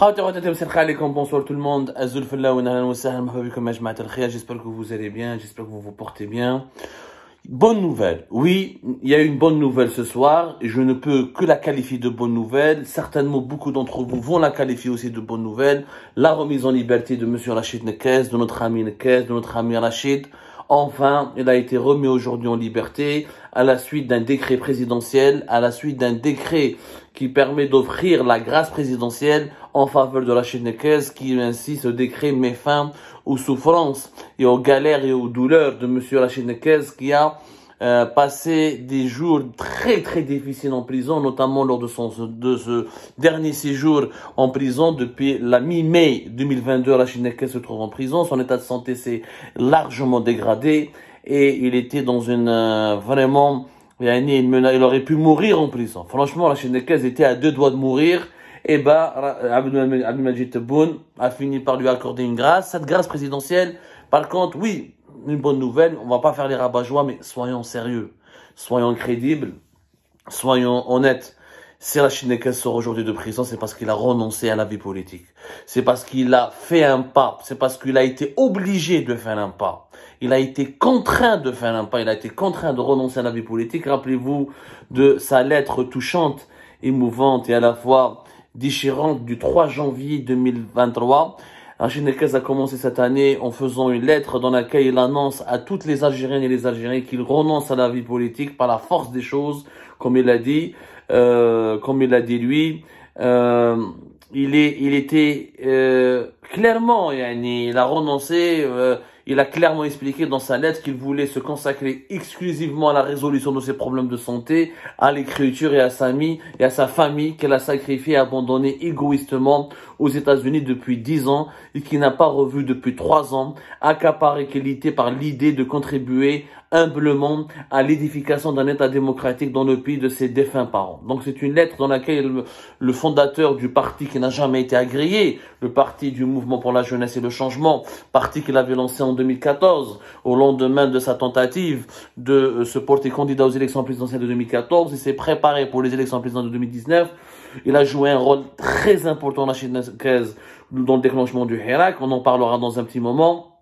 bonsoir tout le monde. J'espère que vous allez bien. J'espère que vous vous portez bien. Bonne nouvelle. Oui, il y a une bonne nouvelle ce soir. Je ne peux que la qualifier de bonne nouvelle. Certainement, beaucoup d'entre vous vont la qualifier aussi de bonne nouvelle. La remise en liberté de monsieur Rachid Nekes, de notre ami Nekes, de notre ami Rachid. Enfin, il a été remis aujourd'hui en liberté à la suite d'un décret présidentiel, à la suite d'un décret qui permet d'offrir la grâce présidentielle en faveur de la Chinekez, qui ainsi ce décret met fin aux souffrances et aux galères et aux douleurs de Monsieur Nekez qui a euh, passé des jours très très difficiles en prison, notamment lors de, son, de ce dernier séjour en prison depuis la mi-mai 2022. Rachid Nekes se trouve en prison, son état de santé s'est largement dégradé et il était dans une euh, vraiment... Il aurait pu mourir en prison. Franchement, Rachid Nekes était à deux doigts de mourir Et bien, bah, Abdelmajid Tebboune a fini par lui accorder une grâce. Cette grâce présidentielle, par contre, oui, une bonne nouvelle, on ne va pas faire les rabat mais soyons sérieux, soyons crédibles, soyons honnêtes. Si Rachid qu'elle sort aujourd'hui de prison, c'est parce qu'il a renoncé à la vie politique. C'est parce qu'il a fait un pas. C'est parce qu'il a été obligé de faire un pas. Il a été contraint de faire un pas. Il a été contraint de renoncer à la vie politique. Rappelez-vous de sa lettre touchante, émouvante et à la fois déchirante du 3 janvier 2023 Hachinekez a commencé cette année en faisant une lettre dans laquelle il annonce à toutes les Algériennes et les Algériens qu'il renonce à la vie politique par la force des choses, comme il l'a dit, euh, comme il l'a dit lui. Euh, il est, il était euh, clairement, il a renoncé. Euh, il a clairement expliqué dans sa lettre qu'il voulait se consacrer exclusivement à la résolution de ses problèmes de santé, à l'écriture et à sa et à sa famille qu'elle a sacrifié et abandonnée égoïstement aux États-Unis depuis 10 ans et qui n'a pas revu depuis 3 ans, accaparé était par l'idée de contribuer humblement à l'édification d'un État démocratique dans le pays de ses défunts parents. Donc c'est une lettre dans laquelle le, fondateur du parti qui n'a jamais été agréé, le parti du mouvement pour la jeunesse et le changement, parti qu'il avait lancé en 2014, au lendemain de sa tentative de euh, se porter candidat aux élections présidentielles de 2014, il s'est préparé pour les élections présidentielles de 2019, il a joué un rôle très important dans la dans le déclenchement du Hirak, on en parlera dans un petit moment,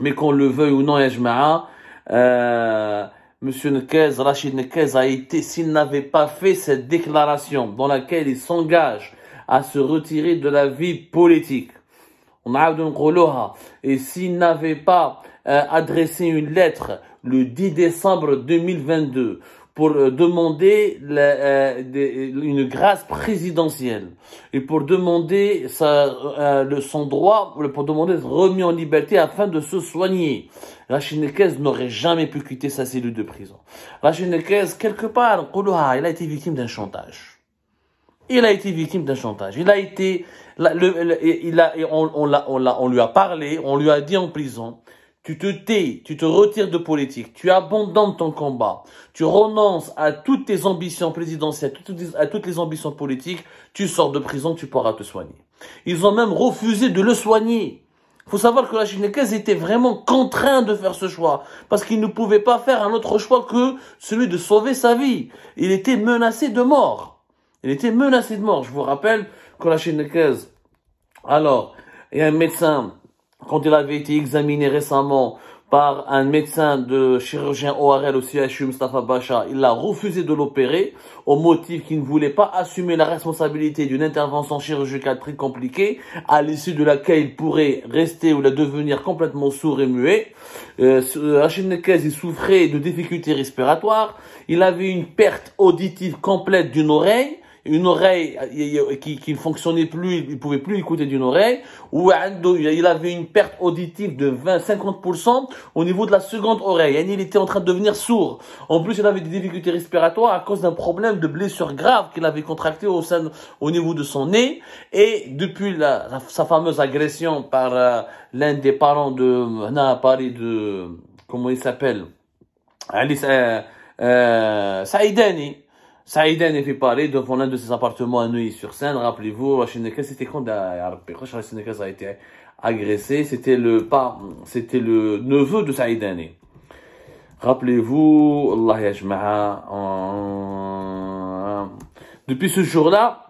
mais qu'on le veuille ou non, Ejma'a, euh, Monsieur Nekez, Rachid Nekez a été, s'il n'avait pas fait cette déclaration dans laquelle il s'engage à se retirer de la vie politique, on a et s'il n'avait pas adresser une lettre le 10 décembre 2022 pour euh, demander euh, une grâce présidentielle et pour demander euh, son droit, pour demander se remis en liberté afin de se soigner. Rachid Nekez n'aurait jamais pu quitter sa cellule de prison. Rachid Nekez, quelque part, il a été victime d'un chantage. Il a été victime d'un chantage. Il a été, il a, on, on, on, on lui a parlé, on lui a dit en prison, tu te tais, tu te retires de politique, tu abandonnes ton combat, tu renonces à toutes tes ambitions présidentielles, à toutes les ambitions politiques, tu sors de prison, tu pourras te soigner. Ils ont même refusé de le soigner. Faut savoir que la Chinekaise était vraiment contraint de faire ce choix, parce qu'il ne pouvait pas faire un autre choix que celui de sauver sa vie. Il était menacé de mort. Il était menacé de mort. Je vous rappelle que la Chinekaise, alors, il y a un médecin quand il avait été examiné récemment par un médecin de chirurgien ORL au CHU, Mustafa Bacha, il a refusé de l'opérer au motif qu'il ne voulait pas assumer la responsabilité d'une intervention chirurgicale très compliquée, à l'issue de laquelle il pourrait rester ou la devenir complètement sourd et muet. Euh, euh Hachim il souffrait de difficultés respiratoires, il avait une perte auditive complète d'une oreille, une oreille qui, ne fonctionnait plus, il pouvait plus écouter d'une oreille, ou il avait une perte auditive de 20-50% au niveau de la seconde oreille. il était en train de devenir sourd. En plus, il avait des difficultés respiratoires à cause d'un problème de blessure grave qu'il avait contracté au, sein, au niveau de son nez. Et depuis sa fameuse agression par euh, l'un des parents de Hana à Paris, de... Comment il s'appelle Alice euh, euh, Saïdani Saïdane est fait parler devant l'un de ses appartements à Neuilly-sur-Seine. Rappelez-vous, Rachid c'était quand a été agressé. C'était le, neveu de Saïdane. Rappelez-vous, Allah yajma'a. Depuis ce jour-là,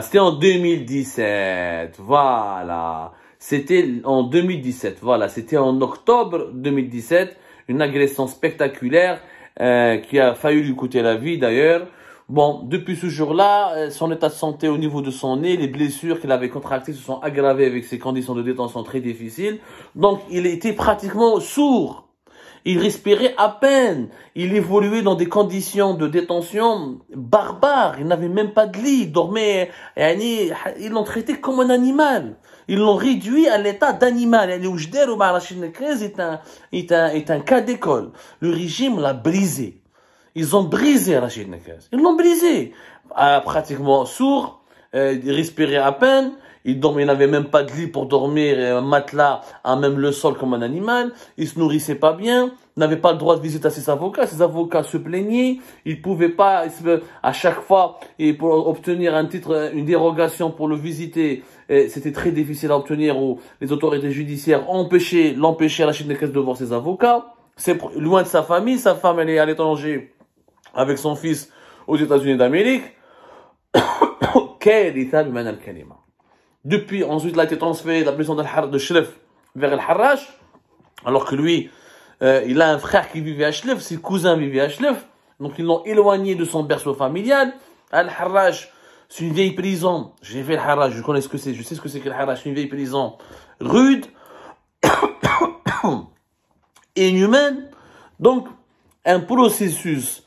c'était en 2017. Voilà. C'était en 2017. Voilà. C'était en octobre 2017. Une agression spectaculaire euh, qui a failli lui coûter la vie d'ailleurs. Bon, depuis ce jour-là, euh, son état de santé au niveau de son nez, les blessures qu'il avait contractées se sont aggravées avec ses conditions de détention très difficiles. Donc, il était pratiquement sourd il respirait à peine. Il évoluait dans des conditions de détention barbares. Il n'avait même pas de lit. Il dormait. Ils l'ont traité comme un animal. Ils l'ont réduit à l'état d'animal. Est un, est, un, est un cas d'école. Le régime l'a brisé. Ils ont brisé Rachid Nekaz. Ils l'ont brisé. Ah, pratiquement sourd, euh, respirait à peine. Il dormait, il n'avait même pas de lit pour dormir, un matelas à même le sol comme un animal. Il se nourrissait pas bien, n'avait pas le droit de visiter à ses avocats. Ses avocats se plaignaient. Il pouvait pas, à chaque fois, et pour obtenir un titre, une dérogation pour le visiter, c'était très difficile à obtenir où les autorités judiciaires empêchaient, l'empêchaient à la Chine de caisse de voir ses avocats. C'est loin de sa famille. Sa femme, elle est à l'étranger avec son fils aux États-Unis d'Amérique. quel état de Manal Kalima depuis, ensuite, il a été transféré de la prison de Shref vers le Harrach, alors que lui, euh, il a un frère qui vivait à Shref, ses cousins vivaient à Shref, donc ils l'ont éloigné de son berceau familial. Al Harraj, c'est une vieille prison. J'ai fait le Harraj, je connais ce que c'est, je sais ce que c'est que le Harraj, c'est une vieille prison rude, inhumaine. Donc, un processus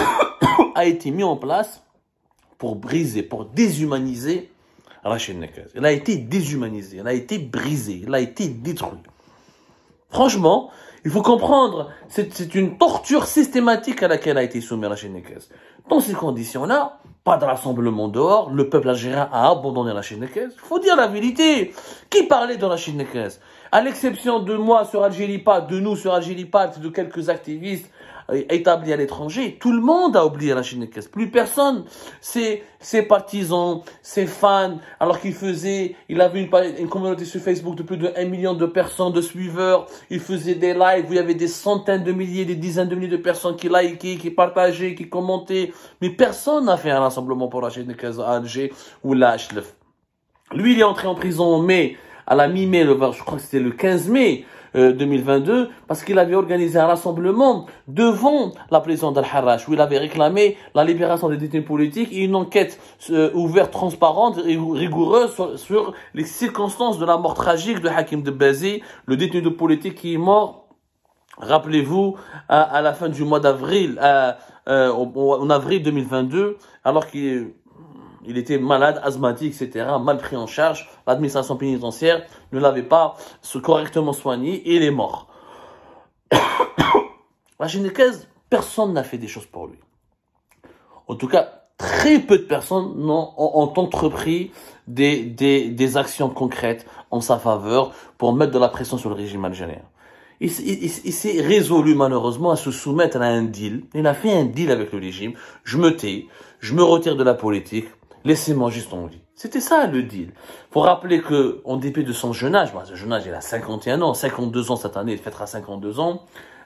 a été mis en place pour briser, pour déshumaniser chaîne Nekes, elle a été déshumanisée, elle a été brisée, elle a été détruite. Franchement, il faut comprendre, c'est une torture systématique à laquelle a été soumis Rachid Nekes. Dans ces conditions-là, pas de rassemblement dehors, le peuple algérien a abandonné la Rachid Nekes. Il faut dire la vérité. Qui parlait de Rachid Nekes À l'exception de moi sur Algérie de nous sur Algérie de quelques activistes établi à l'étranger, tout le monde a oublié la de Nekes. Plus personne, ses, ses partisans, ses fans, alors qu'il faisait, il avait une, communauté sur Facebook de plus de 1 million de personnes, de suiveurs, il faisait des lives où il y avait des centaines de milliers, des dizaines de milliers de personnes qui likaient, qui partageaient, qui commentaient, mais personne n'a fait un rassemblement pour Rachid Nekes à Alger ou Lui, il est entré en prison en mai, à la mi-mai, je crois que c'était le 15 mai, 2022 euh, parce qu'il avait organisé un rassemblement devant la prison d'Al-Harrach où il avait réclamé la libération des détenus politiques et une enquête euh, ouverte, transparente et rigoureuse sur, les circonstances de la mort tragique de Hakim de Bazi, le détenu de politique qui est mort Rappelez-vous, à, la fin du mois d'avril, euh, en avril 2022, alors qu'il il était malade, asthmatique, etc., mal pris en charge. L'administration pénitentiaire ne l'avait pas correctement soigné et il est mort. la personne n'a fait des choses pour lui. En tout cas, très peu de personnes ont, entrepris des, actions concrètes en sa faveur pour mettre de la pression sur le régime algérien. il s'est résolu malheureusement à se soumettre à un deal. Il a fait un deal avec le régime. Je me tais, je me retire de la politique, laissez-moi juste en lit. C'était ça le deal. Faut rappeler que, en dépit de son jeune âge, bah, ce jeune âge, il a 51 ans, 52 ans cette année, il fêtera 52 ans.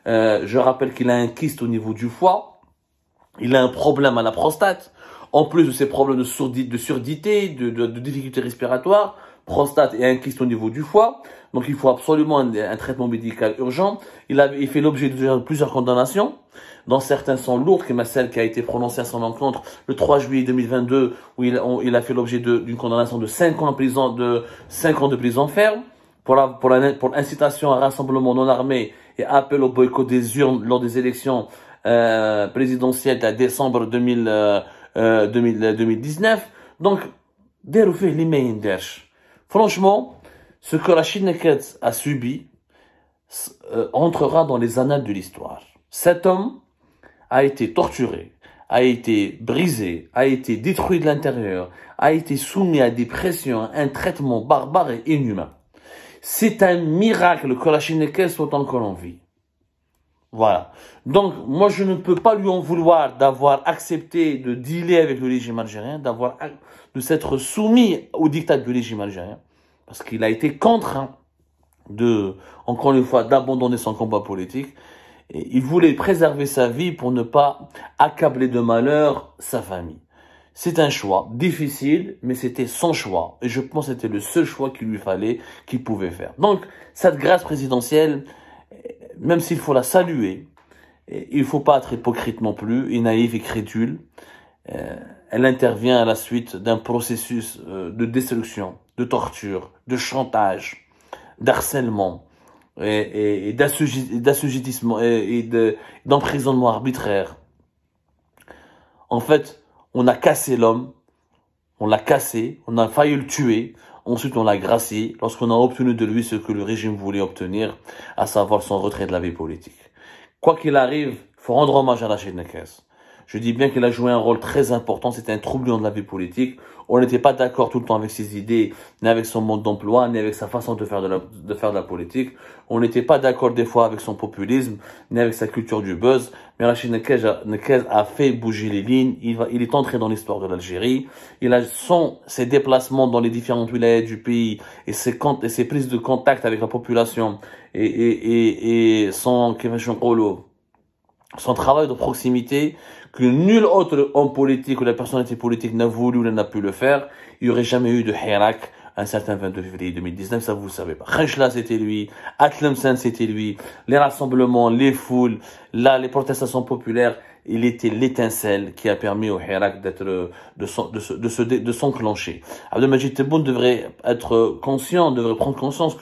Euh, je rappelle qu'il a un kyste au niveau du foie. Il a un problème à la prostate. En plus de ses problèmes de, surdité, de surdité, difficultés respiratoires, prostate et un kyste au niveau du foie donc il faut absolument un, traitement médical urgent. Il, a, il fait l'objet de plusieurs condamnations, dont certains sont lourdes, comme celle qui a été prononcée à son encontre le 3 juillet 2022, où il, il a fait l'objet d'une condamnation de 5 ans, de prison, de 5 ans de prison ferme pour, pour, incitation à rassemblement non armé et appel au boycott des urnes lors des élections euh, présidentielles à décembre 2000, euh, 2000, euh, 2019. Donc, Franchement, ce que la a subi euh, entrera dans les annales de l'histoire. Cet homme a été torturé, a été brisé, a été détruit de l'intérieur, a été soumis à des pressions, un traitement barbare et inhumain. C'est un miracle que la Neketz soit encore en vie. Voilà. Donc, moi, je ne peux pas lui en vouloir d'avoir accepté de dealer avec le régime algérien, d'avoir, de s'être soumis au dictat du régime algérien parce qu'il a été contraint hein, de, encore une fois, d'abandonner son combat politique. il voulait préserver sa vie pour ne pas accabler de malheur sa famille. C'est un choix difficile, mais c'était son choix. Et je pense que c'était le seul choix qu'il lui fallait, qu'il pouvait faire. Donc, cette grâce présidentielle, même s'il faut la saluer, il faut pas être hypocrite non plus, et naïf et crédule. Euh, elle intervient à la suite d'un processus euh, de destruction, de torture, de chantage, d'harcèlement et, d'assujettissement et, d'emprisonnement arbitraire. En fait, on a cassé l'homme, on l'a cassé, on a failli le tuer, ensuite on l'a gracié lorsqu'on a obtenu de lui ce que le régime voulait obtenir, à savoir son retrait de la vie politique. Quoi qu'il arrive, faut rendre hommage à la caisse je dis bien qu'il a joué un rôle très important, c'était un troublant de la vie politique. On n'était pas d'accord tout le temps avec ses idées, ni avec son mode d'emploi, ni avec sa façon de faire de la, de faire de la politique. On n'était pas d'accord des fois avec son populisme, ni avec sa culture du buzz. Mais Rachid Nekez a, a fait bouger les lignes. Il, va, il est entré dans l'histoire de l'Algérie. Il a son, ses déplacements dans les différentes villes du pays et ses, et ses prises de contact avec la population et, et, et, et son, son travail de proximité que nul autre homme politique ou la personnalité politique n'a voulu ou n'a pu le faire, il n'y aurait jamais eu de Hirak un certain 22 février 2019, ça vous le savez pas. Khashla c'était lui, Atlemsen, c'était lui, les rassemblements, les foules, là, les protestations populaires, il était l'étincelle qui a permis au Hirak d'être, euh, de, de, de, de s'enclencher. Abdelmajid Tebboune devrait être conscient, devrait prendre conscience que